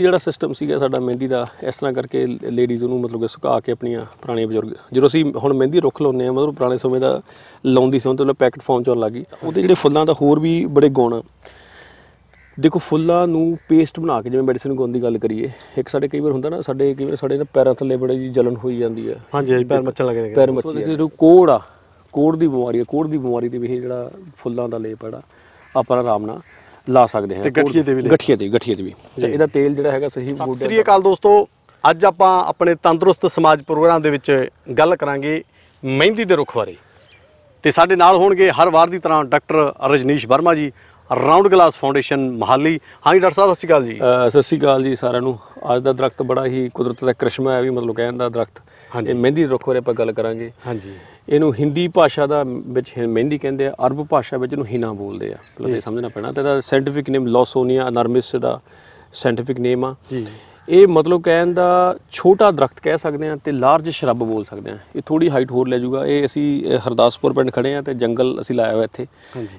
ਜਿਹੜਾ ਸਿਸਟਮ ਸੀਗਾ ਸਾਡਾ ਮਹਿੰਦੀ ਦਾ ਇਸ ਤਰ੍ਹਾਂ ਕਰਕੇ ਲੇਡੀਜ਼ ਉਹਨੂੰ ਮਤਲਬ ਕਿ ਸੁਕਾ ਕੇ ਆਪਣੀਆਂ ਪੁਰਾਣੀਆਂ ਬਜ਼ੁਰਗ ਜਦੋਂ ਅਸੀਂ ਹੁਣ ਮਹਿੰਦੀ ਰੁੱਖ ਲਾਉਂਦੇ ਆ ਮਤਲਬ ਪੁਰਾਣੇ ਸਮੇਂ ਦਾ ਲਾਉਂਦੀ ਸੀ ਉਹ ਤੋਂ ਪੈਕਟ ਫਾਰਮ ਚੋਂ ਲੱਗੀ ਉਹਦੇ ਜਿਹੜੇ ਫੁੱਲਾਂ ਦਾ ਹੋਰ ਵੀ ਬੜੇ ਗੁਣ ਦੇਖੋ ਫੁੱਲਾਂ ਨੂੰ ਪੇਸਟ ਬਣਾ ਕੇ ਜਿਵੇਂ ਮੈਡੀਸਨ ਗੁਣ ਦੀ ਗੱਲ ਕਰੀਏ ਇੱਕ ਸਾਡੇ ਕਈ ਵਾਰ ਹੁੰਦਾ ਨਾ ਸਾਡੇ ਕਈ ਵਾਰ ਸਾਡੇ ਨਾ ਪੈਰਾਂ ਥੱਲੇ ਬੜੇ ਜੀ ਜਲਨ ਹੋਈ ਜਾਂਦੀ ਹੈ ਹਾਂਜੀ ਪੈਰ ਮੱਚਣ ਲੱਗ ਪੈਰ ਮੱਚੀ ਜਦੋਂ ਕੋੜ ਆ ਕੋੜ ਦੀ ਬਿਮਾਰੀ ਹੈ ਕੋੜ ਦੀ ਬਿਮਾਰੀ ਦੇ ਵੀ ਜਿਹੜਾ ਫੁੱਲਾਂ ਦਾ ਲੇਪ ਜਿਹੜਾ ਆਪਣਾ ਆਰਾਮ ਨਾਲ ਲਾ ਸਕਦੇ ਹਾਂ ਗਠੀਏ ਤੇ ਵੀ ਗਠੀਏ ਤੇ ਗਠੀਏ ਤੇ ਵੀ ਤੇ ਇਹਦਾ ਤੇਲ ਜਿਹੜਾ ਹੈਗਾ ਸਹੀ ਸਤਿ ਸ੍ਰੀ ਅਕਾਲ ਦੋਸਤੋ ਅੱਜ ਆਪਾਂ ਆਪਣੇ ਤੰਦਰੁਸਤ ਸਮਾਜ ਪ੍ਰੋਗਰਾਮ ਦੇ ਵਿੱਚ ਗੱਲ ਕਰਾਂਗੇ ਮਹਿੰਦੀ ਦੇ ਰੁੱਖ ਬਾਰੇ ਤੇ ਸਾਡੇ ਨਾਲ ਹੋਣਗੇ ਹਰ ਵਾਰ ਦੀ ਤਰ੍ਹਾਂ ਡਾਕਟਰ ਰਜਨੀਸ਼ ਵਰਮਾ ਜੀ ਰਾਉਂਡ ਗਲਾਸ ਫਾਊਂਡੇਸ਼ਨ ਮਹਾਲੀ ਹਾਂਜੀ ਡਾਕਟਰ ਸਾਹਿਬ ਸਤਿ ਸ਼੍ਰੀ ਅਕਾਲ ਜੀ ਸਤਿ ਸ਼੍ਰੀ ਅਕਾਲ ਜੀ ਸਾਰਿਆਂ ਨੂੰ ਅੱਜ ਦਾ ਦਰਖਤ ਬੜਾ ਹੀ ਕੁਦਰਤ ਦਾ ਕ੍ਰਿਸ਼ਮਾ ਹੈ ਵੀ ਮਤਲਬ ਕਹਿਣ ਦਾ ਦਰਖਤ ਇਹ ਮਹਿੰਦੀ ਦੇ ਰੁੱਖ ਬਾਰੇ ਆਪਾਂ ਗੱਲ ਕਰਾਂਗੇ ਹਾਂਜੀ ਇਹਨੂੰ ਹਿੰਦੀ ਭਾਸ਼ਾ ਦਾ ਵਿੱਚ ਮਹਿੰਦੀ ਕਹਿੰਦੇ ਆ ਅਰਬ ਭਾਸ਼ਾ ਵਿੱਚ ਇਹਨੂੰ ਹਿਨਾ ਬੋਲਦੇ ਆ ਮਤਲਬ ਇਹ ਸਮਝਣਾ ਪੈਣਾ ਤੇ ਇਹਦਾ ਸੈਂਟੀਫਿਕ ਨੇਮ ਲੋਸੋਨੀਆ ਅਨਰਮਿਸ ਦਾ ਸੈਂਟੀਫਿਕ ਨੇਮ ਆ ਜੀ ਇਹ ਮਤਲਬ ਕਹਿਣ ਦਾ ਛੋਟਾ ਦਰਖਤ ਕਹਿ ਸਕਦੇ ਆ ਤੇ ਲਾਰਜ ਸ਼ਰਬ ਬੋਲ ਸਕਦੇ ਆ ਇਹ ਥੋੜੀ ਹਾਈਟ ਹੋਰ ਲੈ ਜਾਊਗਾ ਇਹ ਅਸੀਂ ਹਰਦਾਸਪੁਰ ਪਿੰਡ ਖੜੇ ਆ ਤੇ ਜੰਗਲ ਅਸੀਂ ਲਾਇਆ ਹੋਇਆ ਇੱਥੇ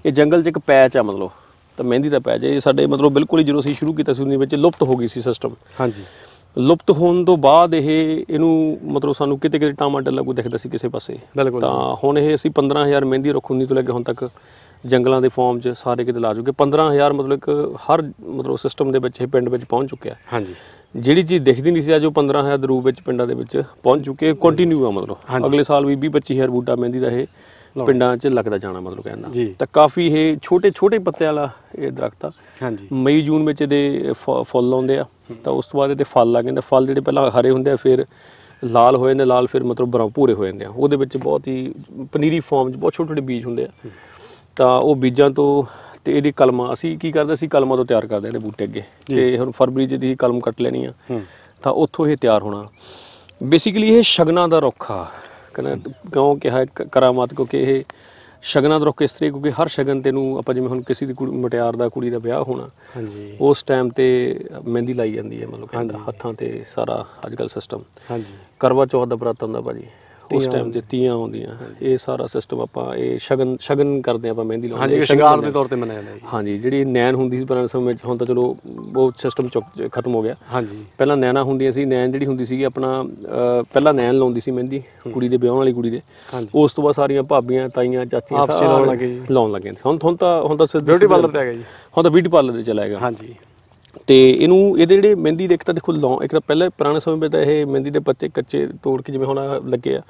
ਇਹ ਜੰਗਲ 'ਚ ਇੱਕ ਪੈਚ ਆ ਮਤਲਬ ਤਾਂ ਮਹਿੰਦੀ ਦਾ ਪੈ ਜਾਏ ਸਾਡੇ ਮਤਲਬ ਬਿਲਕੁਲ ਹੀ ਜਦੋਂ ਅਸੀਂ ਸ਼ੁਰੂ ਕੀਤਾ ਸੀ ਉਹਦੇ ਵਿੱਚ ਲੁਪਤ ਹੋ ਗਈ ਸੀ ਸਿਸਟਮ ਹਾਂਜੀ ਲੁਪਤ ਹੋਣ ਤੋਂ ਬਾਅਦ ਇਹ ਇਹਨੂੰ ਮਤਲਬ ਸਾਨੂੰ ਕਿਤੇ ਕਿਤੇ ਟਾਮਾ ਡੱਲਾ ਕੋ ਦਿਖਦਾ ਸੀ ਕਿਸੇ ਪਾਸੇ ਬਿਲਕੁਲ ਤਾਂ ਹੁਣ ਇਹ ਅਸੀਂ 15000 ਮਹਿੰਦੀ ਰਖੁੰਨੀ ਤੋਂ ਲੈ ਕੇ ਹੁਣ ਤੱਕ ਜੰਗਲਾਂ ਦੇ ਫਾਰਮ 'ਚ ਸਾਰੇ ਕਿਤੇ ਲਾ ਚੁੱਕੇ 15000 ਮਤਲਬ ਇੱਕ ਹਰ ਮਤਲਬ ਸਿਸਟਮ ਦੇ ਵਿੱਚ ਇਹ ਪਿੰਡ ਵਿੱਚ ਪਹੁੰਚ ਚੁੱਕਿਆ ਹਾਂਜੀ ਜਿਹੜੀ ਚੀਜ਼ ਦਿਖਦੀ ਨਹੀਂ ਸੀ ਅੱਜ ਉਹ 15000 ਦੇ ਰੂਪ ਵਿੱਚ ਪਿੰਡਾਂ ਦੇ ਵਿੱਚ ਪਹੁੰਚ ਚੁੱਕੇ ਕੰਟੀਨਿਊ ਆ ਮਤਲਬ ਅਗਲੇ ਸਾਲ ਵੀ 20 25000 ਬੂਟਾ ਮਹਿੰਦੀ ਦਾ ਇਹ ਪਿੰਡਾਂ 'ਚ ਲੱਗਦਾ ਜਾਣਾ ਮਤਲਬ ਕਹਿੰਦਾ ਤਾਂ ਕਾਫੀ ਇਹ ਛੋਟੇ ਛੋਟੇ ਪੱਤਿਆਂ ਵਾਲਾ ਇਹ ਦਰਖਤ ਆ ਹਾਂਜੀ ਮਈ ਜੂਨ ਵਿੱਚ ਇਹਦੇ ਫੁੱਲ ਆਉਂਦੇ ਆ ਤਾਂ ਉਸ ਤੋਂ ਬਾਅਦ ਇਹਦੇ ਫਲ ਆ ਜਾਂਦੇ ਫਲ ਜਿਹੜੇ ਪਹਿਲਾਂ ਹਰੇ ਹੁੰਦੇ ਆ ਫਿਰ ਲਾਲ ਹੋ ਜਾਂਦੇ ਲਾਲ ਫਿਰ ਮਤਲਬ ਬਰਾਂ ਭੂਰੇ ਹੋ ਜਾਂਦੇ ਆ ਉਹਦੇ ਵਿੱਚ ਬਹੁਤ ਹੀ ਪਨੀਰੀ ਫਾਰਮ 'ਚ ਬਹੁਤ ਛੋਟੇ ਛੋਟੇ ਬੀਜ ਹੁੰਦੇ ਆ ਤਾਂ ਉਹ ਬੀਜਾਂ ਤੋਂ ਤੇ ਇਹਦੀ ਕਲਮਾਂ ਅਸੀਂ ਕੀ ਕਰਦੇ ਅਸੀਂ ਕਲਮਾਂ ਤੋਂ ਤਿਆਰ ਕਰਦੇ ਇਹਦੇ ਬੂਟੇ ਅੱਗੇ ਤੇ ਹੁਣ ਫਰਵਰੀ ਜੇ ਦੀ ਕਲਮ ਕੱਟ ਲੈਣੀ ਆ ਤਾਂ ਉੱਥੋਂ ਇਹ ਤਿਆਰ ਹੋਣਾ ਬੇਸਿਕਲੀ ਇਹ ਸ਼ਗਨਾ ਦਾ ਰੁੱਖ ਆ ਕਨਾ ਕਿਉਂ ਕਿਹਾ ਕਰਾਮਾਤ ਕੋ ਕਿ ਇਹ ਸ਼ਗਨਾਂ ਦਰੋਂ ਇਸ ਤਰੀਕੇ ਕਿਉਂਕਿ ਹਰ ਸ਼ਗਨ ਤੇ ਨੂੰ ਆਪਾਂ ਜਿਵੇਂ ਹੁਣ ਕਿਸੇ ਦੀ ਕੁੜੀ ਮਟਿਆਰ ਦਾ ਕੁੜੀ ਦਾ ਵਿਆਹ ਹੋਣਾ ਹਾਂਜੀ ਉਸ ਟਾਈਮ ਤੇ ਮਹਿੰਦੀ ਲਾਈ ਜਾਂਦੀ ਹੈ ਮਤਲਬ ਹੱਥਾਂ ਤੇ ਸਾਰਾ ਅੱਜ ਕੱਲ ਸਿਸਟਮ ਹਾਂਜੀ ਕਰਵਾ ਚੌਥ ਦਾ ਬਰਾਤ ਹੁੰਦਾ ਭਾਜੀ ਉਸ ਟਾਈਮ ਤੇ ਤੀਆਂ ਆਉਂਦੀਆਂ ਇਹ ਸਾਰਾ ਸਿਸਟਮ ਆਪਾਂ ਇਹ ਸ਼ਗਨ ਸ਼ਗਨ ਕਰਦੇ ਆਪਾਂ ਮਹਿੰਦੀ ਲਾਉਂਦੇ ਹਾਂਜੀ ਸ਼ਿੰਗਾਰ ਦੇ ਤੌਰ ਤੇ ਮਨਾਇਆ ਜਾਂਦਾ ਹੈ ਹਾਂਜੀ ਜਿਹੜੀ ਨੈਣ ਹੁੰਦੀ ਸੀ ਪੁਰਾਣੇ ਸਮੇਂ ਵਿੱਚ ਹੁਣ ਤਾਂ ਚਲੋ ਉਹ ਸਿਸਟਮ ਖਤਮ ਹੋ ਗਿਆ ਹਾਂਜੀ ਪਹਿਲਾਂ ਨੈਣਾ ਹੁੰਦੀ ਸੀ ਨੈਣ ਜਿਹੜੀ ਹੁੰਦੀ ਸੀਗੀ ਆਪਣਾ ਪਹਿਲਾਂ ਨੈਣ ਲਾਉਂਦੀ ਸੀ ਮਹਿੰਦੀ ਕੁੜੀ ਦੇ ਵਿਆਹਣ ਵਾਲੀ ਕੁੜੀ ਦੇ ਉਸ ਤੋਂ ਬਾਅਦ ਸਾਰੀਆਂ ਭਾਬੀਆਂ ਤਾਈਆਂ ਚਾਚੀਆਂ ਸਾਰੇ ਲਾਉਣ ਲੱਗੇ ਲਾਉਣ ਲੱਗੇ ਹੁਣ ਹੁਣ ਤਾਂ ਹੁਣ ਤਾਂ ਬਿਊਟੀ ਪਾਰਲਰ ਤੇ ਆ ਗਿਆ ਜੀ ਹੁਣ ਤਾਂ ਬਿਊਟੀ ਪਾਰਲਰ ਤੇ ਚਲਾਏਗਾ ਹਾਂਜੀ ਤੇ ਇਹਨੂੰ ਇਹਦੇ ਜਿਹੜੇ ਮਹਿੰਦੀ ਦੇ ਇੱਕ ਤਾਂ ਦੇਖੋ ਲੌਂ ਇੱਕ ਤਾਂ ਪਹਿਲੇ ਪੁਰਾਣੇ ਸਮੇਂ ਵਿੱਚ ਤਾਂ ਇਹ ਮਹਿੰਦੀ ਦੇ ਪੱਤੇ ਕੱਚੇ ਤੋੜ ਕੇ ਜਿਵੇਂ ਹੁਣ ਲੱਗੇ ਆ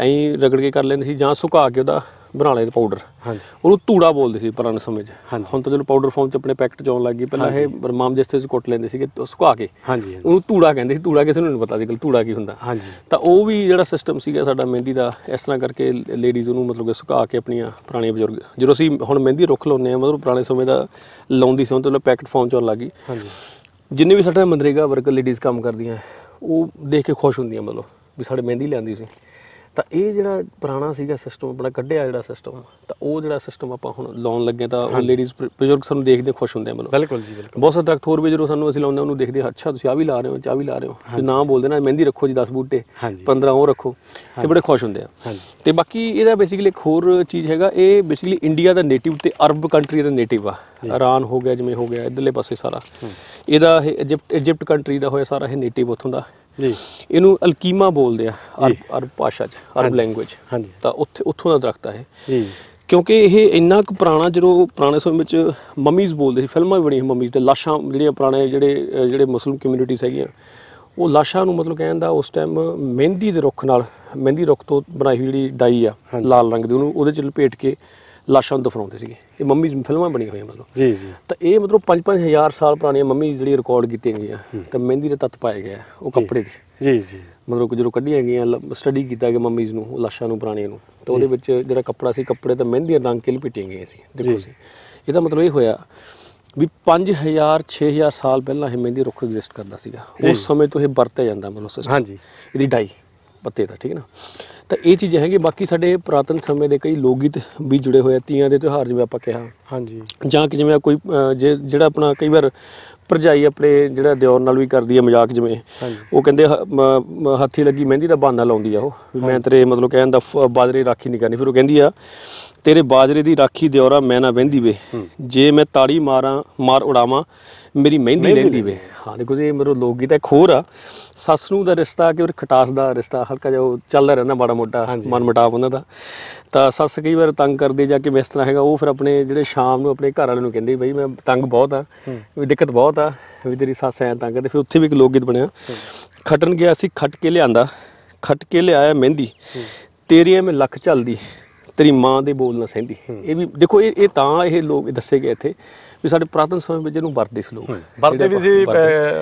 ਐਂ ਰਗੜ ਕੇ ਕਰ ਲੈਂਦੇ ਸੀ ਜਾਂ ਸੁਕਾ ਕੇ ਉਹਦਾ ਬਣਾ ਲਏ ਪਾਊਡਰ ਹਾਂਜੀ ਉਹਨੂੰ ਧੂੜਾ ਬੋਲਦੇ ਸੀ ਪੁਰਾਣੇ ਸਮੇਂ 'ਚ ਹੁਣ ਤਾਂ ਜਦੋਂ ਪਾਊਡਰ ਫਾਰਮ 'ਚ ਆਪਣੇ ਪੈਕਟ 'ਚ ਆਉਣ ਲੱਗ ਗਈ ਪਹਿਲਾਂ ਇਹ ਬਰਮਾਮ ਜਿਸਤੇ ਕੁੱਟ ਲੈਂਦੇ ਸੀਗੇ ਸੁਕਾ ਕੇ ਹਾਂਜੀ ਉਹਨੂੰ ਧੂੜਾ ਕਹਿੰਦੇ ਸੀ ਧੂੜਾ ਕਿਸੇ ਨੂੰ ਨਹੀਂ ਪਤਾ ਸੀ ਕਿ ਧੂੜਾ ਕੀ ਹੁੰਦਾ ਹਾਂਜੀ ਤਾਂ ਉਹ ਵੀ ਜਿਹੜਾ ਸਿਸਟਮ ਸੀਗਾ ਸਾਡਾ ਮਹਿੰਦੀ ਦਾ ਇਸ ਤਰ੍ਹਾਂ ਕਰਕੇ ਲੇਡੀਜ਼ ਉਹਨੂੰ ਮਤਲਬ ਕਿ ਸੁਕਾ ਕੇ ਆਪਣੀਆਂ ਪੁਰਾਣੀਆਂ ਬਜ਼ੁਰਗ ਜਦੋਂ ਅਸੀਂ ਹੁਣ ਮਹਿੰਦੀ ਰੁੱਖ ਲਾਉਂਦੇ ਆ ਮਤਲਬ ਪੁਰਾਣੇ ਸਮੇਂ ਦਾ ਲਾਉਂਦੀ ਸੀ ਉਹ ਤੋਂ ਪੈਕਟ ਫਾਰਮ 'ਚ ਆਉਣ ਲੱਗ ਗਈ ਹਾਂਜੀ ਜਿੰਨੇ ਵੀ ਸਾਡੇ ਮੰਦਰੇਗਾ ਵਰਕਰ ਲੇਡੀਜ਼ ਕੰਮ ਕਰਦੀਆਂ ਉਹ ਦੇਖ ਕੇ ਖੁਸ਼ ਹੁੰਦੀਆਂ ਮਤਲਬ ਵੀ ਸਾਡੇ ਮਹਿੰਦੀ ਲਿਆਂਦੀ ਸੀ ਤਾਂ ਇਹ ਜਿਹੜਾ ਪੁਰਾਣਾ ਸੀਗਾ ਸਿਸਟਮ ਆਪਣਾ ਕੱਢਿਆ ਜਿਹੜਾ ਸਿਸਟਮ ਤਾਂ ਉਹ ਜਿਹੜਾ ਸਿਸਟਮ ਆਪਾਂ ਹੁਣ ਲਾਉਣ ਲੱਗੇ ਤਾਂ ਉਹ ਲੇਡੀਜ਼ ਬਜ਼ੁਰਗ ਸਾਨੂੰ ਦੇਖਦੇ ਖੁਸ਼ ਹੁੰਦੇ ਆ ਬਿਲਕੁਲ ਜੀ ਬਿਲਕੁਲ ਬਹੁਤ ਸਾਰੇ ਡਾਕਟਰ ਹੋਰ ਵੀ ਜਦੋਂ ਸਾਨੂੰ ਅਸੀਂ ਲਾਉਂਦੇ ਉਹਨੂੰ ਦੇਖਦੇ ਅੱਛਾ ਤੁਸੀਂ ਆ ਵੀ ਲਾ ਰਹੇ ਹੋ ਚਾ ਵੀ ਲਾ ਰਹੇ ਹੋ ਤੇ ਨਾਮ ਬੋਲਦੇ ਨਾ ਮਹਿੰਦੀ ਰੱਖੋ ਜੀ 10 ਬੂਟੇ 15 ਉਹ ਰੱਖੋ ਤੇ ਬੜੇ ਖੁਸ਼ ਹੁੰਦੇ ਆ ਤੇ ਬਾਕੀ ਇਹਦਾ ਬੇਸਿਕਲੀ ਇੱਕ ਹੋਰ ਚੀਜ਼ ਹੈਗਾ ਇਹ ਬੇਸਿਕਲੀ ਇੰਡੀਆ ਦਾ ਨੇਟਿਵ ਤੇ ਅਰਬ ਕੰਟਰੀ ਦਾ ਨੇਟਿਵ ਆ ਇਰਾਨ ਹੋ ਗਿਆ ਜਿਵੇਂ ਹੋ ਗਿਆ ਇਧਰਲੇ ਪਾਸੇ ਸਾਰਾ ਇਹਦਾ ਇਹ ਇਜਿਪਟ ਇਜਿਪਟ ਕੰਟਰੀ ਦਾ ਹੋਇਆ ਸਾਰਾ ਇਹ ਨੇਟਿਵ ਉਥੋਂ ਦਾ ਜੀ ਇਹਨੂੰ ਅਲਕੀਮਾ ਬੋਲਦੇ ਆ ਅਰਬ ਭਾਸ਼ਾ 'ਚ ਅਰਬ ਲੈਂਗੁਏਜ ਹਾਂਜੀ ਤਾਂ ਉੱਥੇ ਉੱਥੋਂ ਦਾ ਦਰਖਤ ਆ ਇਹ ਜੀ ਕਿਉਂਕਿ ਇਹ ਇੰਨਾ ਕੁ ਪੁਰਾਣਾ ਜਦੋਂ ਪੁਰਾਣੇ ਸਮੇਂ ਵਿੱਚ ਮਮੀਜ਼ ਬੋਲਦੇ ਸੀ ਫਿਲਮਾਂ ਵੀ ਬਣੀਆਂ ਮਮੀਜ਼ ਤੇ ਲਾਸ਼ਾਂ ਜਿਹੜੀਆਂ ਪੁਰਾਣੇ ਜਿਹੜੇ ਜਿਹੜੇ ਮੁਸਲਮ ਕਮਿਊਨਿਟੀਜ਼ ਹੈਗੀਆਂ ਉਹ ਲਾਸ਼ਾਂ ਨੂੰ ਮਤਲਬ ਕਹਿੰਦਾ ਉਸ ਟਾਈਮ ਮਹਿੰਦੀ ਦੇ ਰੁੱਖ ਨਾਲ ਮਹਿੰਦੀ ਰੁੱਖ ਤੋਂ ਬਣਾਈ ਹੋਈ ਜਿਹੜੀ ਡਾਈ ਆ ਲਾਲ ਰੰਗ ਦੀ ਉਹਨੂੰ ਉਹਦੇ ਚ ਲਪੇਟ ਕੇ ਲਾਸ਼ਾਂ ਨੂੰ ਦਫਨਾਉਂਦੇ ਸੀਗੇ ਇਹ ਮੰਮੀ ਫਿਲਮਾਂ ਬਣੀ ਹੋਈਆਂ ਮਤਲਬ ਜੀ ਜੀ ਤਾਂ ਇਹ ਮਤਲਬ 5-5000 ਸਾਲ ਪੁਰਾਣੀਆਂ ਮੰਮੀ ਜਿਹੜੀ ਰਿਕਾਰਡ ਕੀਤੀਆਂ ਗਈਆਂ ਤਾਂ ਮਹਿੰਦੀ ਦੇ ਤੱਤ ਪਾਏ ਗਏ ਉਹ ਕੱਪੜੇ ਦੇ ਜੀ ਜੀ ਮਤਲਬ ਕੁਝ ਜਦੋਂ ਕੱਢੀਆਂ ਗਈਆਂ ਸਟੱਡੀ ਕੀਤਾ ਗਿਆ ਮੰਮੀਜ਼ ਨੂੰ ਉਹ ਲਾਸ਼ਾਂ ਨੂੰ ਪੁਰਾਣੀਆਂ ਨੂੰ ਤਾਂ ਉਹਦੇ ਵਿੱਚ ਜਿਹੜਾ ਕੱਪੜਾ ਸੀ ਕੱਪੜੇ ਤੇ ਦੇ ਰੰਗ ਕਿਲ ਲਪੇਟੀਆਂ ਗਈਆਂ ਸੀ ਦੇਖੋ ਸੀ ਇਹਦਾ ਮਤਲਬ ਇਹ ਹੋਇਆ ਵੀ 5000 6000 ਸਾਲ ਪਹਿਲਾਂ ਇਹ ਮਹਿੰਦੀ ਰੁੱਖ ਐਗਜ਼ਿਸਟ ਕਰਦਾ ਸੀਗਾ ਉਸ ਸਮੇਂ ਤੋਂ ਇਹ ਵਰਤਿਆ ਜਾਂਦਾ ਮਤਲਬ ਹਾਂਜੀ ਇਹਦੀ ਡਾਈ ਪੱਤੇ ਦਾ ਠੀਕ ਹੈ ਨਾ ਤਾਂ ਇਹ ਚੀਜ਼ਾਂ ਹੈਗੇ ਬਾਕੀ ਸਾਡੇ ਪ੍ਰਾਤਨ ਸਮੇਂ ਦੇ ਕਈ ਲੋਕ ਗੀਤ ਵੀ ਜੁੜੇ ਹੋਏ ਆ ਤੀਆਂ ਦੇ ਤਿਉਹਾਰ ਜਿਵੇਂ ਆਪਾਂ ਕਿਹਾ ਹਾਂਜੀ ਜਾਂ ਕਿ ਜਿਵੇਂ ਕੋਈ ਜਿਹੜਾ ਆਪਣਾ ਕਈ ਵਾਰ ਪਰਜਾਈ ਆਪਣੇ ਜਿਹੜਾ ਦਿਉਰ ਨਾਲ ਵੀ ਕਰਦੀ ਹੈ ਮਜ਼ਾਕ ਜਿਵੇਂ ਉਹ ਕਹਿੰਦੇ ਹੱਥੀ ਲੱਗੀ ਮਹਿੰਦੀ ਦਾ ਬਹਾਨਾ ਲਾਉਂਦੀ ਆ ਉਹ ਮੈਂ ਤੇਰੇ ਮਤਲਬ ਕਹਿਣ ਦਾ ਬਾਜਰੇ ਰਾਖੀ ਨਹੀਂ ਕਰਨੀ ਫਿਰ ਉਹ ਕਹਿੰਦੀ ਆ ਤੇਰੇ ਬਾਜਰੇ ਦੀ ਰਾਖੀ ਦਿਉਰਾ ਮੈਂ ਨਾ ਵਹਿੰਦੀ ਵੇ ਜੇ ਮੈਂ ਤਾੜੀ ਮਾਰਾਂ ਮਾਰ ਉਡਾਵਾਂ ਮੇਰੀ ਮਹਿੰਦੀ ਲੈਂਦੀ ਵੇ ਹਾਂ ਦੇਖੋ ਜੀ ਮੇਰੇ ਲੋਕ ਗੀਤ ਹੈ ਖੋਰ ਆ ਸੱਸ ਨੂੰ ਦਾ ਰਿਸ਼ਤਾ ਕਿ ਖਟਾਸ ਦਾ ਰਿਸ਼ਤਾ ਹਲਕਾ ਜਿਹਾ ਚੱਲਦਾ ਰਹਿੰਦਾ ਬੜਾ ਮੋਟਾ ਮਨ ਮਟਾਪ ਉਹਨਾਂ ਦਾ ਤਾਂ ਸੱਸ ਕਈ ਵਾਰ ਤੰਗ ਕਰਦੀ ਜਾਂ ਕਿ ਇਸ ਤਰ੍ਹਾਂ ਹੈਗਾ ਉਹ ਫਿਰ ਆਪਣੇ ਜਿਹੜੇ ਸ਼ਾਮ ਨੂੰ ਆਪਣੇ ਘਰ ਵਾਲੇ ਨੂੰ ਕਹਿੰਦੀ ਬਈ ਮੈਂ ਤੰਗ ਬਹੁਤ ਆ ਵੀ ਦਿੱਕਤ ਬਹੁਤ ਆ ਵੀ ਤੇਰੀ ਸੱਸ ਐ ਤੰਗ ਤੇ ਫਿਰ ਉੱਥੇ ਵੀ ਇੱਕ ਲੋਕ ਗੀਤ ਬਣਿਆ ਖਟਣ ਗਿਆ ਸੀ ਖਟ ਕੇ ਲਿਆਂਦਾ ਖਟ ਕੇ ਲਿਆਇਆ ਮਹਿੰਦੀ ਤੇਰੀ ਐ ਮੈਂ ਲੱਖ ਚੱਲਦੀ ਤੇਰੀ ਮਾਂ ਦੇ ਬੋਲ ਨਾ ਸਹਿੰਦੀ ਇਹ ਵੀ ਦੇਖੋ ਇਹ ਇਹ ਤਾਂ ਇਹ ਲੋਕ ਦੱਸੇ ਗਏ ਇੱਥੇ ਵੀ ਸਾਡੇ ਪ੍ਰਾਤਨ ਸਮੇਂ ਵਿੱਚ ਇਹਨੂੰ ਵਰਤਦੇ ਸੀ ਲੋਕ ਵਰਤਦੇ ਵੀ ਸੀ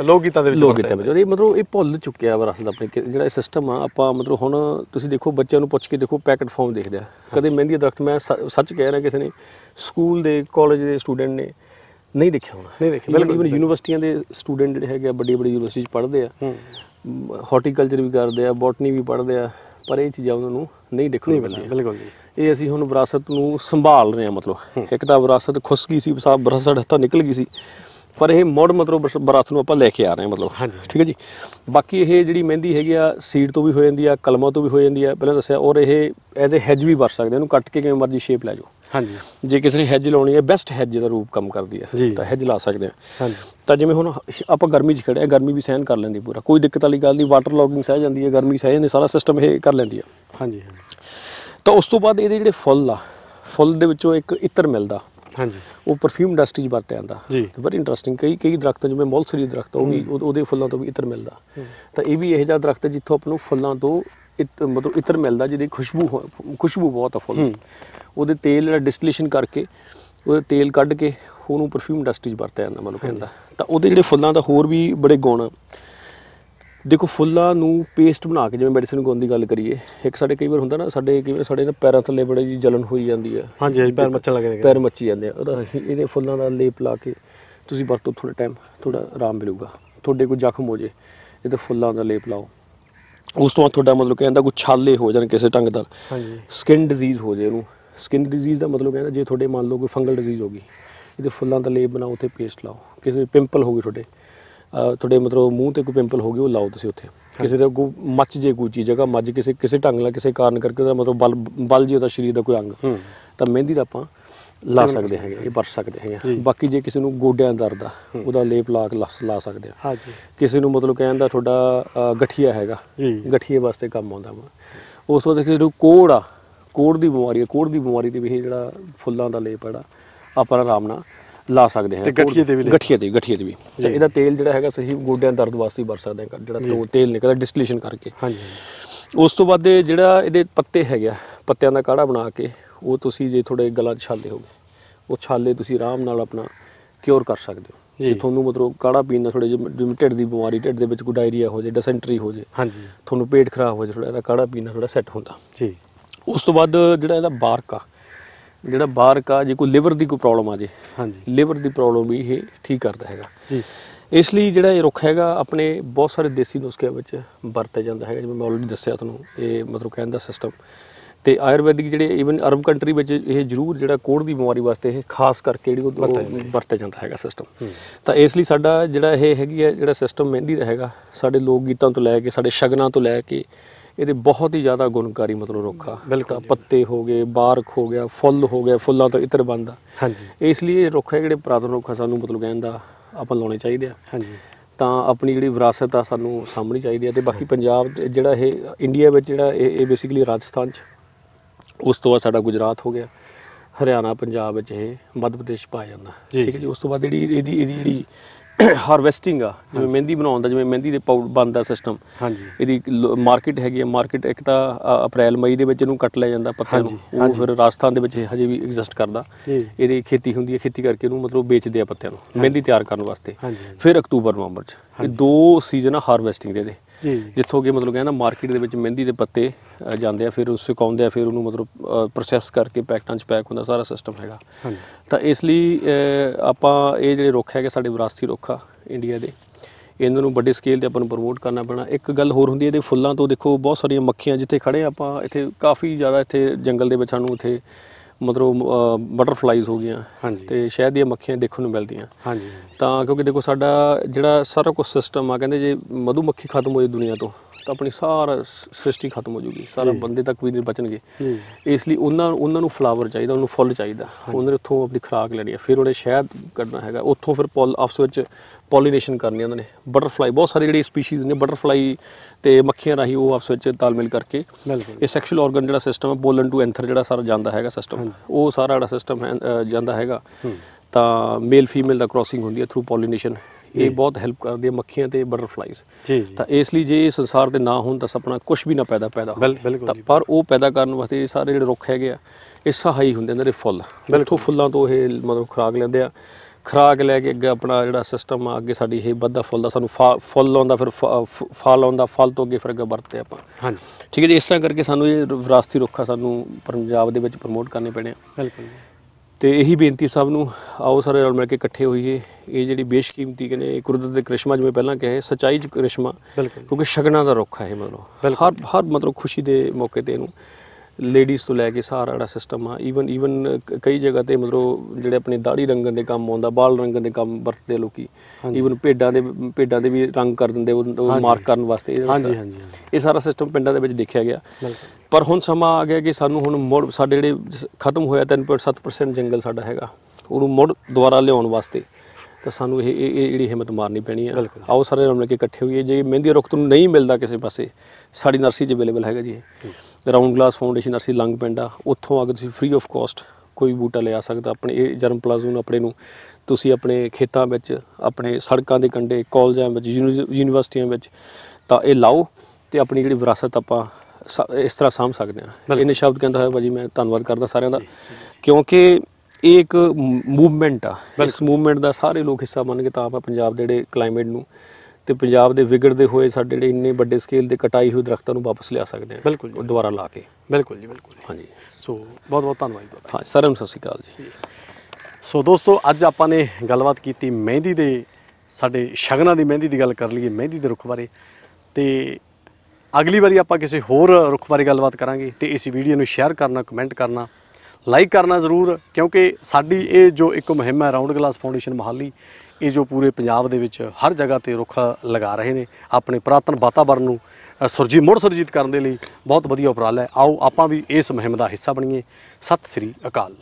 ਲੋਕ ਗੀਤਾਂ ਦੇ ਵਿੱਚ ਲੋਕ ਗੀਤਾਂ ਵਿੱਚ ਇਹ ਮਤਲਬ ਇਹ ਭੁੱਲ ਚੁੱਕਿਆ ਵਰਸਲ ਆਪਣੇ ਜਿਹੜਾ ਸਿਸਟਮ ਆ ਆਪਾਂ ਮਤਲਬ ਹੁਣ ਤੁਸੀਂ ਦੇਖੋ ਬੱਚਿਆਂ ਨੂੰ ਪੁੱਛ ਕੇ ਦੇਖੋ ਪੈਕਟ ਫਾਰਮ ਦੇਖਦੇ ਆ ਕਦੇ ਮਹਿੰਦੀ ਦਾ ਦਰਖਤ ਮੈਂ ਸੱਚ ਕਹਿ ਰਿਹਾ ਕਿਸੇ ਨੇ ਸਕੂਲ ਦੇ ਕਾਲਜ ਦੇ ਸਟੂਡੈਂਟ ਨੇ ਨਹੀਂ ਦੇਖਿਆ ਹੋਣਾ ਨਹੀਂ ਦੇਖਿਆ ਬਿਲਕੁਲ ਯੂਨੀਵਰਸਿਟੀਆਂ ਦੇ ਸਟੂਡੈਂਟ ਜਿਹੜੇ ਹੈਗੇ ਆ ਵੱਡੀ ਵੱਡੀ ਯੂਨੀਵਰਸਿਟੀ 'ਚ ਪੜ੍ਹਦੇ ਆ ਹਾਰਟੀਕਲਚਰ ਵੀ ਕਰਦੇ ਆ ਬੋਟਨੀ ਵੀ ਪੜ੍ਹਦੇ ਆ ਪਰ ਇਹ ਚੀਜ਼ਾਂ ਉਹਨਾਂ ਨੂੰ ਨਹੀਂ ਦੇਖਣੀ ਪੈਂਦੀਆਂ ਬਿਲਕੁਲ ਜੀ ਇਹ ਅਸੀਂ ਹੁਣ ਵਿਰਾਸਤ ਨੂੰ ਸੰਭਾਲ ਰਹੇ ਹਾਂ ਮਤਲਬ ਇੱਕ ਤਾਂ ਵਿਰਾਸਤ ਖੁੱਸ ਗਈ ਸੀ ਸਾਬ ਵਿਰਾਸਤ ਹੱਥੋਂ ਨਿਕਲ ਗਈ ਸੀ ਪਰ ਇਹ ਮੋੜ ਮਤਲਬ ਵਿਰਾਸਤ ਨੂੰ ਆਪਾਂ ਲੈ ਕੇ ਆ ਰਹੇ ਹਾਂ ਮਤਲਬ ਠੀਕ ਹੈ ਜੀ ਬਾਕੀ ਇਹ ਜਿਹੜੀ ਮਹਿੰਦੀ ਹੈਗੀ ਆ ਸੀਡ ਤੋਂ ਵੀ ਹੋ ਜਾਂਦੀ ਆ ਕਲਮਾਂ ਤੋਂ ਵੀ ਹੋ ਜਾਂਦੀ ਆ ਪਹਿਲਾਂ ਦੱਸਿਆ ਔਰ ਇਹ ਐਜ਼ ਅ ਹੈਜ ਵੀ ਵਰ ਸਕਦੇ ਇਹਨੂੰ ਕੱਟ ਕੇ ਕਿਵੇਂ ਮਰਜ਼ੀ ਸ਼ੇਪ ਲੈ ਜਾਓ ਹਾਂਜੀ ਜੇ ਕਿਸੇ ਨੇ ਹੈਜ ਲਾਉਣੀ ਹੈ ਬੈਸਟ ਹੈਜ ਦਾ ਰੂਪ ਕੰਮ ਕਰਦੀ ਹੈ ਤਾਂ ਹੈਜ ਲਾ ਸਕਦੇ ਆ ਹਾਂਜੀ ਤਾਂ ਜਿਵੇਂ ਹੁਣ ਆਪਾਂ ਗਰਮੀ 'ਚ ਖੜੇ ਆ ਗਰਮੀ ਵੀ ਸਹਿਣ ਕਰ ਲੈਂਦੀ ਪੂਰਾ ਕੋਈ ਦਿੱਕਤ ਵਾਲੀ ਗੱਲ ਨਹੀਂ ਵਾਟਰ ਲੌਗਿੰਗ ਸਹਿ ਜਾਂਦੀ ਹੈ ਗਰਮੀ ਸਹਿ ਜਾਂਦੀ ਸਾਰਾ ਸਿਸਟਮ ਇਹ ਕਰ ਲੈਂਦੀ ਆ ਹਾਂਜੀ ਹਾਂਜੀ ਤਾਂ ਉਸ ਤੋਂ ਬਾਅਦ ਇਹਦੇ ਜਿਹੜੇ ਫੁੱਲ ਆ ਫੁੱਲ ਦੇ ਵਿੱਚੋਂ ਇੱਕ ਇਤਰ ਮਿਲਦਾ ਹਾਂਜੀ ਉਹ ਪਰਫਿਊਮ ਇੰਡਸਟਰੀ 'ਚ ਵਰਤਿਆ ਜਾਂਦਾ ਬੜੀ ਇੰਟਰਸਟਿੰਗ ਕਈ ਕਈ ਦਰਖਤ ਜਿਵੇਂ ਮੌਲਸਰੀ ਦਰਖਤ ਉਹ ਵੀ ਉਹਦੇ ਫੁੱਲਾਂ ਤੋਂ ਵੀ ਇਤਰ ਮਿਲਦਾ ਤਾਂ ਇਹ ਵੀ ਇਹੋ ਜਿਹਾ ਦਰਖਤ ਜਿੱਥੋਂ ਆਪ ਨੂੰ ਫੁੱਲਾਂ ਤੋਂ ਮਤਲਬ ਇਤਰ ਮਿਲਦਾ ਜਿਹਦੀ ਖੁਸ਼ਬੂ ਖੁਸ਼ਬੂ ਬਹੁਤ ਆ ਫੁੱਲ ਉਹਦੇ ਤੇਲ ਜਿਹੜਾ ਡਿਸਟਿਲੇਸ਼ਨ ਕਰਕੇ ਉਹਦੇ ਤੇਲ ਕੱਢ ਕੇ ਉਹਨੂੰ ਪਰਫਿਊਮ ਇੰਡਸਟਰੀ 'ਚ ਵਰਤਿਆ ਜਾਂਦਾ ਮਨੂੰ ਕਹਿੰਦਾ ਤਾਂ ਉਹਦੇ ਜਿਹੜੇ ਫੁੱਲਾਂ ਦਾ ਹੋਰ ਵੀ ਬੜੇ ਗੁਣ ਆ ਦੇਖੋ ਫੁੱਲਾਂ ਨੂੰ ਪੇਸਟ ਬਣਾ ਕੇ ਜਿਵੇਂ ਮੈਡੀਸਿਨ ਗੋਣ ਦੀ ਗੱਲ ਕਰੀਏ ਇੱਕ ਸਾਡੇ ਕਈ ਵਾਰ ਹੁੰਦਾ ਨਾ ਸਾਡੇ ਕਈ ਵਾਰ ਸਾਡੇ ਨਾ ਪੈਰਾਂ ਥੱਲੇ ਬੜੀ ਜੀ ਜਲਨ ਹੋਈ ਜਾਂਦੀ ਆ ਹਾਂਜੀ ਪੈਰ ਮੱਚਣ ਲੱਗ ਜਾਂਦੇ ਪੈਰ ਮੱਚੀ ਜਾਂਦੇ ਆ ਉਹਦਾ ਇਹਦੇ ਫੁੱਲਾਂ ਦਾ ਲੇਪ ਲਾ ਕੇ ਤੁਸੀਂ ਵਰਤੋ ਥੋੜਾ ਟਾਈਮ ਥੋੜਾ ਆਰਾਮ ਮਿਲੂਗਾ ਤੁਹਾਡੇ ਕੋਈ ਜ਼ਖਮ ਹੋ ਜੇ ਇਹਦੇ ਫੁੱਲਾਂ ਦਾ ਲੇਪ ਲਾਓ ਉਸ ਤੋਂ ਬਾਅਦ ਤੁਹਾਡਾ ਮਤਲਬ ਕਹਿੰਦਾ ਕੋਈ ਛਾਲੇ ਹੋ ਜਾਣ ਕਿਸੇ ਢੰਗ ਦਾ ਹਾਂਜੀ ਸਕਿਨ ਡਿਜ਼ੀਜ਼ ਹੋ ਜੇ ਉਹਨੂੰ ਸਕਿਨ ਡਿਜ਼ੀਜ਼ ਦਾ ਮਤਲਬ ਕਹਿੰਦਾ ਜੇ ਤੁਹਾਡੇ ਮੰਨ ਲਓ ਕੋਈ ਫੰਗਲ ਡਿਜ਼ੀਜ਼ ਹੋ ਗਈ ਇਹਦੇ ਫੁੱਲਾਂ ਦਾ ਲੇਪ ਬਣਾਓ ਤੇ ਪੇਸਟ ਲਾਓ ਕਿਸੇ ਪਿੰਪਲ ਹੋ ਗਈ ਤੁਹਾਡੇ ਤੁਹਾਡੇ ਮਤਲਬ ਮੂੰਹ ਤੇ ਕੋਈ ਪਿੰਪਲ ਹੋ ਗਿਆ ਉਹ ਲਾਓ ਤੁਸੀਂ ਉੱਥੇ ਕਿਸੇ ਦਾ ਕੋ ਮੱਚ ਜੇ ਕੋਈ ਚੀਜ਼ ਹੈਗਾ ਮੱਜ ਕਿਸੇ ਕਿਸੇ ਢੰਗ ਨਾਲ ਕਿਸੇ ਕਾਰਨ ਕਰਕੇ ਉਹਦਾ ਮਤਲਬ ਬਲ ਬਲ ਜੇ ਉਹਦਾ ਸਰੀਰ ਦਾ ਕੋਈ ਅੰਗ ਤਾਂ ਮਹਿੰਦੀ ਦਾ ਆਪਾਂ ਲਾ ਸਕਦੇ ਹੈਗੇ ਇਹ ਵਰਤ ਸਕਦੇ ਹੈਗੇ ਬਾਕੀ ਜੇ ਕਿਸੇ ਨੂੰ ਗੋਡਿਆਂ ਦਾ ਦਰਦ ਆ ਉਹਦਾ ਲੇਪ ਲਾ ਕੇ ਲਾ ਸਕਦੇ ਆ ਹਾਂਜੀ ਕਿਸੇ ਨੂੰ ਮਤਲਬ ਕਹਿਣ ਦਾ ਤੁਹਾਡਾ ਗਠੀਆ ਹੈਗਾ ਗਠੀਏ ਵਾਸਤੇ ਕੰਮ ਆਉਂਦਾ ਵਾ ਉਸ ਤੋਂ ਕਿਸੇ ਨੂੰ ਕੋੜ ਆ ਕੋੜ ਦੀ ਬਿਮਾਰੀ ਹੈ ਕੋੜ ਦੀ ਬਿਮਾਰੀ ਦੇ ਵਿੱਚ ਜਿਹੜਾ ਫੁੱਲਾਂ ਦਾ ਲੇਪ ਜਿਹੜਾ ਆਪਾਂ ਆਰਾਮ ਨਾਲ ਲਾ ਸਕਦੇ ਹਾਂ ਗਠੀਏ ਤੇ ਵੀ ਗਠੀਏ ਤੇ ਗਠੀਏ ਤੇ ਵੀ ਤੇ ਇਹਦਾ ਤੇਲ ਜਿਹੜਾ ਹੈਗਾ ਸਹੀ ਗੋਡਿਆਂ ਦਰਦ ਵਾਸਤੇ ਵਰਤ ਸਕਦੇ ਹਾਂ ਜਿਹੜਾ ਤੇਲ ਨਿਕਲਦਾ ਡਿਸਟਿਲੇਸ਼ਨ ਕਰਕੇ ਹਾਂਜੀ ਉਸ ਤੋਂ ਬਾਅਦ ਜਿਹੜਾ ਇਹਦੇ ਪੱਤੇ ਹੈਗੇ ਪੱਤਿਆਂ ਦਾ ਕਾੜਾ ਬਣਾ ਕੇ ਉਹ ਤੁਸੀਂ ਜੇ ਥੋੜੇ ਗਲਾਂ ਛਾਲੇ ਹੋਗੇ ਉਹ ਛਾਲੇ ਤੁਸੀਂ ਆਰਾਮ ਨਾਲ ਆਪਣਾ ਕਿਉਰ ਕਰ ਸਕਦੇ ਹੋ ਜੇ ਤੁਹਾਨੂੰ ਮਤਲਬ ਕਾੜਾ ਪੀਣ ਨਾਲ ਥੋੜੇ ਜਿਵੇਂ ਢਿੱਡ ਦੀ ਬਿਮਾਰੀ ਢਿੱਡ ਦੇ ਵਿੱਚ ਕੋਈ ਡਾਇਰੀਆ ਹੋ ਜੇ ਡਿਸੈਂਟਰੀ ਹੋ ਜੇ ਹਾਂਜੀ ਤੁਹਾਨੂੰ ਪੇਟ ਖਰਾਬ ਹੋ ਜੇ ਥੋੜਾ ਇਹਦਾ ਕਾੜਾ ਪੀਣਾ ਥੋੜਾ ਸੈੱਟ ਹੁੰਦਾ ਜੀ ਉਸ ਤੋਂ ਬਾਅਦ ਜਿਹੜਾ ਇਹਦਾ ਬਾਰਕ ਆ ਜਿਹੜਾ ਬਾਹਰ ਕਾ ਜੇ ਕੋਈ ਲਿਵਰ ਦੀ ਕੋਈ ਪ੍ਰੋਬਲਮ ਆ ਜੇ ਹਾਂਜੀ ਲਿਵਰ ਦੀ ਪ੍ਰੋਬਲਮ ਵੀ ਇਹ ਠੀਕ ਕਰਦਾ ਹੈਗਾ ਜੀ ਇਸ ਲਈ ਜਿਹੜਾ ਇਹ ਰੁੱਖ ਹੈਗਾ ਆਪਣੇ ਬਹੁਤ ਸਾਰੇ ਦੇਸੀ ਨੁਸਖਿਆਂ ਵਿੱਚ ਵਰਤਿਆ ਜਾਂਦਾ ਹੈਗਾ ਜਿਵੇਂ ਮੈਂ ਆਲਰੇਡੀ ਦੱਸਿਆ ਤੁਹਾਨੂੰ ਇਹ ਮਤਲਬ ਕਹਿਣ ਦਾ ਸਿਸਟਮ ਤੇ ਆਯੁਰਵੈਦਿਕ ਜਿਹੜੇ ਇਵਨ ਅਰਬ ਕੰਟਰੀ ਵਿੱਚ ਇਹ ਜ਼ਰੂਰ ਜਿਹੜਾ ਕੋੜ ਦੀ ਬਿਮਾਰੀ ਵਾਸਤੇ ਇਹ ਖਾਸ ਕਰਕੇ ਜਿਹੜੀ ਉਹ ਵਰਤਿਆ ਜਾਂਦਾ ਹੈਗਾ ਸਿਸਟਮ ਤਾਂ ਇਸ ਲਈ ਸਾਡਾ ਜਿਹੜਾ ਇਹ ਹੈਗੀ ਹੈ ਜਿਹੜਾ ਸਿਸਟਮ ਮਹਿੰਦੀ ਦਾ ਹੈਗਾ ਸਾਡੇ ਲੋਕ ਗੀਤਾਂ ਤੋਂ ਲੈ ਕੇ ਸਾਡੇ ਸ਼ਗਨਾਂ ਤੋਂ ਲੈ ਕੇ ਇਹਦੇ ਬਹੁਤ ਹੀ ਜ਼ਿਆਦਾ ਗੁਣਕਾਰੀ ਮਤਲਬ ਰੁੱਖਾ ਬਿਲਕੁਲ ਤਾਂ ਪੱਤੇ ਹੋ ਗਏ ਬਾਰਕ ਹੋ ਗਿਆ ਫੁੱਲ ਹੋ ਗਿਆ ਫੁੱਲਾਂ ਤੋਂ ਇਤਰ ਬਣਦਾ ਹਾਂਜੀ ਇਸ ਲਈ ਇਹ ਰੁੱਖ ਹੈ ਜਿਹੜੇ ਪ੍ਰਾਤਨ ਰੁੱਖਾ ਸਾਨੂੰ ਮਤਲਬ ਕਹਿੰਦਾ ਆਪਾਂ ਲਾਉਣੇ ਚਾਹੀਦੇ ਆ ਹਾਂਜੀ ਤਾਂ ਆਪਣੀ ਜਿਹੜੀ ਵਿਰਾਸਤ ਆ ਸਾਨੂੰ ਸਾਹਮਣੇ ਚਾਹੀਦੀ ਆ ਤੇ ਬਾਕੀ ਪੰਜਾਬ ਜਿਹੜਾ ਇਹ ਇੰਡੀਆ ਵਿੱਚ ਜਿਹੜਾ ਇਹ ਬੇਸਿਕਲੀ ਰਾਜਸਥਾਨ ਚ ਉਸ ਤੋਂ ਬਾਅਦ ਸਾਡਾ ਗੁਜਰਾਤ ਹੋ ਗਿਆ ਹਰਿਆਣਾ ਪੰਜਾਬ ਵਿੱਚ ਇਹ ਮੱਧ ਪ੍ਰਦੇਸ਼ ਪਾਇਆ ਜਾਂਦਾ ਠੀਕ ਹੈ ਜੀ ਉਸ ਤੋਂ ਬਾਅਦ ਜਿਹੜੀ ਇਹਦੀ ਇਹਦੀ ਜਿਹੜੀ ਹਾਰਵੈਸਟਿੰਗ ਆ ਜਿਵੇਂ ਮਹਿੰਦੀ ਬਣਾਉਣ ਦਾ ਜਿਵੇਂ ਮਹਿੰਦੀ ਦੇ ਪਾਊਡਰ ਬਣਦਾ ਸਿਸਟਮ ਹਾਂਜੀ ਇਹਦੀ ਮਾਰਕੀਟ ਹੈਗੀ ਆ ਮਾਰਕੀਟ ਇੱਕ ਤਾਂ ਅਪ੍ਰੈਲ ਮਈ ਦੇ ਵਿੱਚ ਇਹਨੂੰ ਕੱਟ ਲਿਆ ਜਾਂਦਾ ਪੱਤੇ ਨੂੰ ਉਹ ਫਿਰ ਰਾਜਸਥਾਨ ਦੇ ਵਿੱਚ ਹਜੇ ਵੀ ਐਗਜ਼ਿਸਟ ਕਰਦਾ ਇਹਦੀ ਖੇਤੀ ਹੁੰਦੀ ਹੈ ਖੇਤੀ ਕਰਕੇ ਇਹਨੂੰ ਮਤਲਬ ਵੇਚਦੇ ਆ ਪੱਤਿਆਂ ਨੂੰ ਮਹਿੰਦੀ ਤਿਆਰ ਕਰਨ ਵਾਸਤੇ ਫਿਰ ਅਕਤੂਬਰ ਨਵੰਬਰ ਚ ਇਹ ਦੋ ਸੀਜ਼ਨ ਆ ਹਾਰਵੈਸਟਿੰਗ ਦੇ ਦੇ ਜਿੱਥੋਂ ਕਿ ਮਤਲਬ ਕਹਿੰਦਾ ਮਾਰਕੀਟ ਦੇ ਵਿੱਚ ਮਹਿੰਦੀ ਦੇ ਪੱਤੇ ਜਾਂਦੇ ਆ ਫਿਰ ਉਸ ਸੁਕਾਉਂਦੇ ਆ ਫਿਰ ਉਹਨੂੰ ਮਤਲਬ ਪ੍ਰੋਸੈਸ ਕਰਕੇ ਪੈਕਟਾਂ 'ਚ ਪੈਕ ਹੁੰਦਾ ਸਾਰਾ ਸਿਸਟਮ ਹੈਗਾ ਤਾਂ ਇਸ ਲਈ ਆਪਾਂ ਇਹ ਜਿਹੜੇ ਰੁੱਖ ਹੈਗੇ ਸਾਡੇ ਵਿਰਾਸਤੀ ਰੁੱਖ ਆ ਇੰਡੀਆ ਦੇ ਇਹਨਾਂ ਨੂੰ ਵੱਡੇ ਸਕੇਲ ਤੇ ਆਪਾਂ ਨੂੰ ਪ੍ਰਮੋਟ ਕਰਨਾ ਪੈਣਾ ਇੱਕ ਗੱਲ ਹੋਰ ਹੁੰਦੀ ਹੈ ਇਹਦੇ ਫੁੱਲਾਂ ਤੋਂ ਦੇਖੋ ਬਹੁਤ ਸਾਰੀਆਂ ਮੱਖੀਆਂ ਜਿੱਥੇ ਖੜੇ ਆਪਾਂ ਇੱਥੇ ਕਾਫੀ ਜ਼ਿਆਦਾ ਇੱਥੇ ਜੰਗਲ ਦੇ ਵਿੱਚ ਸਾਨੂੰ ਇੱਥੇ ਮਤਲਬ ਬਟਰਫਲਾਈਜ਼ ਹੋ ਗਈਆਂ ਤੇ ਸ਼ਹਿਦ ਦੀਆਂ ਮੱਖੀਆਂ ਦੇਖਣ ਨੂੰ ਮਿਲਦੀਆਂ ਹਾਂਜੀ ਤਾਂ ਕਿਉਂਕਿ ਦੇਖੋ ਸਾਡਾ ਜਿਹੜਾ ਸਾਰਾ ਕੁਝ ਸਿਸਟਮ ਆ ਕਹਿੰਦੇ ਜੇ ਮਧੂ ਮੱਖੀ ਖਤਮ ਹੋ ਜੇ ਦੁਨੀਆ ਤੋਂ ਤਾਂ ਆਪਣੀ ਸਾਰਾ ਸ੍ਰਿਸ਼ਟੀ ਖਤਮ ਹੋ ਜੂਗੀ ਸਾਰਾ ਬੰਦੇ ਤੱਕ ਵੀ ਨਹੀਂ ਬਚਣਗੇ ਇਸ ਲਈ ਉਹਨਾਂ ਉਹਨਾਂ ਨੂੰ ਫਲਾਵਰ ਚਾਹੀਦਾ ਉਹਨੂੰ ਫੁੱਲ ਚਾਹੀਦਾ ਉਹਨਾਂ ਦੇ ਉੱਥੋਂ ਆਪਣੀ ਖਰਾਕ ਲੈਣੀ ਹੈ ਫਿਰ ਉਹਨੇ ਸ਼ਹਿਦ ਕੱਢਣਾ ਹੈਗਾ ਉੱਥੋਂ ਫਿਰ ਪੋਲ ਆਪਸ ਵਿੱਚ ਪੋਲੀਨੇਸ਼ਨ ਕਰਨੀ ਉਹਨਾਂ ਨੇ ਬਟਰਫਲਾਈ ਬਹੁਤ ਸਾਰੇ ਜਿਹੜੇ ਸਪੀਸੀਜ਼ ਨੇ ਬਟਰਫਲਾਈ ਤੇ ਮੱਖੀਆਂ ਰਾਹੀਂ ਉਹ ਆਪਸ ਵਿੱਚ ਤਾਲਮੇਲ ਕਰਕੇ ਇਹ ਸੈਕਸ਼ੂਅਲ ਆਰਗਨ ਜਿਹੜਾ ਸਿਸਟਮ ਹੈ ਪੋਲਨ ਟੂ ਐਂਥਰ ਜਿਹੜਾ ਸਾਰਾ ਜਾਂਦਾ ਹੈਗਾ ਸਿਸਟਮ ਉਹ ਸਾਰਾ ਜਿਹੜਾ ਸਿਸਟਮ ਹੈ ਜਾਂਦਾ ਹੈਗਾ ਤਾਂ ਮੇਲ ਫੀਮੇਲ ਦਾ ਕ੍ਰਾਸਿੰਗ ਹੁੰਦੀ ਹੈ ਥਰੂ ਪੋਲੀਨੇਸ਼ਨ ਇਹ ਬਹੁਤ ਹੈਲਪ ਕਰਦੀ ਹੈ ਮੱਖੀਆਂ ਤੇ ਬਟਰਫਲਾਈਜ਼ ਜੀ ਜੀ ਤਾਂ ਇਸ ਲਈ ਜੇ ਇਹ ਸੰਸਾਰ ਦੇ ਨਾ ਹੋਣ ਤਾਂ ਸਪਨਾ ਕੁਝ ਵੀ ਨਾ ਪੈਦਾ ਪੈਦਾ ਹੋਵੇ ਪਰ ਉਹ ਪੈਦਾ ਕਰਨ ਵਾਸਤੇ ਇਹ ਸਾਰੇ ਜਿਹੜੇ ਰੁੱਖ ਹੈਗੇ ਆ ਇਹ ਸਹਾਈ ਹੁੰਦੇ ਨੇ ਦੇ ਫੁੱਲ ਬਿਲਕੁਲ ਫੁੱਲਾਂ ਤੋਂ ਇਹ ਮਤਲਬ ਖੁਰਾਕ ਲੈਂਦੇ ਆ ਖਰਾਕ ਲੈ ਕੇ ਅੱਗੇ ਆਪਣਾ ਜਿਹੜਾ ਸਿਸਟਮ ਆ ਅੱਗੇ ਸਾਡੀ ਇਹ ਵੱਧਾ ਫੁੱਲ ਦਾ ਸਾਨੂੰ ਫੁੱਲ ਆਉਂਦਾ ਫਿਰ ਫਲ ਆਉਂਦਾ ਫਲ ਤੋਂ ਅੱਗੇ ਫਿਰ ਅੱਗੇ ਵਰਤਦੇ ਆਪਾਂ ਹਾਂਜੀ ਠੀਕ ਹੈ ਜੀ ਇਸ ਤਰ੍ਹਾਂ ਕਰਕੇ ਸਾਨੂੰ ਇਹ ਵਿਰਾਸਤੀ ਰੁੱਖਾ ਸਾਨੂੰ ਪੰਜਾਬ ਦੇ ਵਿੱਚ ਪ੍ਰਮੋਟ ਕਰਨੇ ਪੈਣੇ ਆ ਬਿਲਕੁਲ ਤੇ ਇਹੀ ਬੇਨਤੀ ਸਭ ਨੂੰ ਆਓ ਸਾਰੇ ਰਲ ਮਿਲ ਕੇ ਇਕੱਠੇ ਹੋਈਏ ਇਹ ਜਿਹੜੀ ਬੇਸ਼ਕੀਮਤੀ ਕਹਿੰਦੇ ਕੁਦਰਤ ਦੇ ਕ੍ਰਿਸ਼ਮਾ ਜਿਵੇਂ ਪਹਿਲਾਂ ਕਹੇ ਸਚਾਈ ਚ ਕ੍ਰਿਸ਼ਮਾ ਕਿਉਂਕਿ ਸ਼ਗਨਾਂ ਦਾ ਰੁੱਖ ਹੈ ਇਹ ਮਤਲਬ ਹਰ ਹਰ ਮਤਲਬ ਖੁਸ਼ੀ ਦੇ ਮੌਕੇ ਤੇ ਇਹਨੂੰ ਲੇਡੀਜ਼ ਤੋਂ ਲੈ ਕੇ ਸਾਰਾ ਜਿਹੜਾ ਸਿਸਟਮ ਆ ਈਵਨ ਈਵਨ ਕਈ ਜਗ੍ਹਾ ਤੇ ਮਤਲਬ ਜਿਹੜੇ ਆਪਣੇ ਦਾੜੀ ਰੰਗਣ ਦੇ ਕੰਮ ਆਉਂਦਾ ਬਾਲ ਰੰਗਣ ਦੇ ਕੰਮ ਵਰਤਦੇ ਲੋਕੀ ਈਵਨ ਭੇਡਾਂ ਦੇ ਭੇਡਾਂ ਦੇ ਵੀ ਰੰਗ ਕਰ ਦਿੰਦੇ ਉਹ ਮਾਰਕ ਕਰਨ ਵਾਸਤੇ ਹਾਂਜੀ ਹਾਂਜੀ ਇਹ ਸਾਰਾ ਸਿਸਟਮ ਪਿੰਡਾਂ ਦੇ ਵਿੱਚ ਦੇਖਿਆ ਗਿਆ ਪਰ ਹੁਣ ਸਮਾਂ ਆ ਗਿਆ ਕਿ ਸਾਨੂੰ ਹੁਣ ਮੁੜ ਸਾਡੇ ਜਿਹੜੇ ਖਤਮ ਹੋਇਆ 3.7% ਜੰਗਲ ਸਾਡਾ ਹੈਗਾ ਉਹਨੂੰ ਮੁੜ ਦੁਬਾਰਾ ਲਿਆਉਣ ਵਾਸਤੇ ਤਾਂ ਸਾਨੂੰ ਇਹ ਇਹ ਜਿਹੜੀ ਹਿੰਮਤ ਮਾਰਨੀ ਪੈਣੀ ਆ ਆਓ ਸਾਰੇ ਰਲ ਮਿਲ ਕੇ ਇਕੱਠੇ ਹੋਈਏ ਜੇ ਮਹਿੰਦੀ ਰੁੱਖ ਨੂੰ ਨਹੀਂ ਮਿਲਦਾ ਕਿਸੇ ਪਾਸੇ ਸਾਡੀ ਨਰਸੀ 'ਚ ਅਵੇਲੇਬਲ ਹੈਗਾ ਜੀ ਰਾਉਂਡ ਗਲਾਸ ਫਾਊਂਡੇਸ਼ਨ ਅਸੀਂ ਲੰਗ ਆ ਉੱਥੋਂ ਅਗਰ ਤੁਸੀਂ ਫ੍ਰੀ ਆਫ ਕਾਸਟ ਕੋਈ ਬੂਟਾ ਲਿਆ ਸਕਦਾ ਆਪਣੇ ਇਹ ਜਰਮ ਪਲਾਜ਼ਮ ਨੂੰ ਆਪਣੇ ਨੂੰ ਤੁਸੀਂ ਆਪਣੇ ਖੇਤਾਂ ਵਿੱਚ ਆਪਣੇ ਸੜਕਾਂ ਦੇ ਕੰਡੇ ਕਾਲਜਾਂ ਵਿੱਚ ਯੂਨੀਵਰਸਿਟੀਆਂ ਵਿੱਚ ਤਾਂ ਇਹ ਲਾਓ ਤੇ ਆਪਣੀ ਜਿਹੜੀ ਵਿਰਾਸਤ ਆਪਾਂ ਇਸ ਤਰ੍ਹਾਂ ਸਾਂਭ ਸਕਦੇ ਆ ਇਹਨੇ ਸ਼ਬਦ ਕਹਿੰਦਾ ਹੋਇਆ ਭਾਜੀ ਮੈਂ ਧੰਨਵਾਦ ਕਰਦਾ ਸਾਰਿਆਂ ਦਾ ਕਿਉਂਕਿ ਇਹ ਇੱਕ ਮੂਵਮੈਂਟ ਆ ਇਸ ਮੂਵਮੈਂਟ ਦਾ ਸਾਰੇ ਲੋਕ ਹਿੱਸਾ ਬਣ ਕੇ ਤਾਂ ਆਪਾਂ ਪੰਜਾਬ ਦੇ ਜਿਹੜੇ ਕਲਾਈਮੇਟ ਨੂੰ ਤੇ ਪੰਜਾਬ ਦੇ ਵਿਗੜਦੇ ਹੋਏ ਸਾਡੇ ਜਿਹੜੇ ਇੰਨੇ ਵੱਡੇ ਸਕੇਲ ਦੇ ਕਟਾਈ ਹੋਈ ਦਰਖਤਾਂ ਨੂੰ ਵਾਪਸ ਲਿਆ ਸਕਦੇ ਹਾਂ ਬਿਲਕੁਲ ਦੁਬਾਰਾ ਲਾ ਕੇ ਬਿਲਕੁਲ ਜੀ ਬਿਲਕੁਲ ਹਾਂਜੀ ਸੋ ਬਹੁਤ ਬਹੁਤ ਧੰਨਵਾਦ ਹਾਂ ਸਰਮ ਸਤਿ ਸ਼੍ਰੀ ਅਕਾਲ ਜੀ ਸੋ ਦੋਸਤੋ ਅੱਜ ਆਪਾਂ ਨੇ ਗੱਲਬਾਤ ਕੀਤੀ ਮਹਿੰਦੀ ਦੇ ਸਾਡੇ ਸ਼ਗਨਾਂ ਦੀ ਮਹਿੰਦੀ ਦੀ ਗੱਲ ਕਰ ਲਈਏ ਮਹਿੰਦੀ ਦੇ ਰੁੱਖ ਬਾਰੇ ਤੇ ਅਗਲੀ ਵਾਰੀ ਆਪਾਂ ਕਿਸੇ ਹੋਰ ਰੁੱਖ ਬਾਰੇ ਗੱਲਬਾਤ ਕਰਾਂਗੇ ਤੇ ਇਸ ਵੀਡੀਓ ਨੂੰ ਸ਼ੇਅਰ ਕਰਨਾ ਕਮੈਂਟ ਕਰਨਾ ਲਾਈਕ ਕਰਨਾ ਜ਼ਰੂਰ ਕਿਉਂਕਿ ਸਾਡੀ ਇਹ ਜੋ ਇੱਕ ਮੁਹਿੰਮ ਹੈ ਰਾਉਂਡ ਗਲਾਸ ਫਾਊਂਡੇਸ਼ਨ ਮਹਾਲੀ ਇਹ ਜੋ ਪੂਰੇ ਪੰਜਾਬ ਦੇ ਵਿੱਚ ਹਰ ਜਗ੍ਹਾ ਤੇ ਰੁੱਖ ਲਗਾ ਰਹੇ ਨੇ ਆਪਣੇ ਪ੍ਰਾਤਨ ਵਾਤਾਵਰਣ ਨੂੰ ਸੁਰਜੀ ਮੁੜ ਸੁਰਜੀਤ ਕਰਨ ਦੇ ਲਈ ਬਹੁਤ ਵਧੀਆ ਉਪਰਾਲਾ ਹੈ ਆਓ ਆਪਾਂ ਵੀ ਇਸ ਮਹਿੰਮ ਦਾ ਹਿੱਸਾ ਬਣੀਏ ਸਤਿ ਸ੍ਰੀ ਅਕਾਲ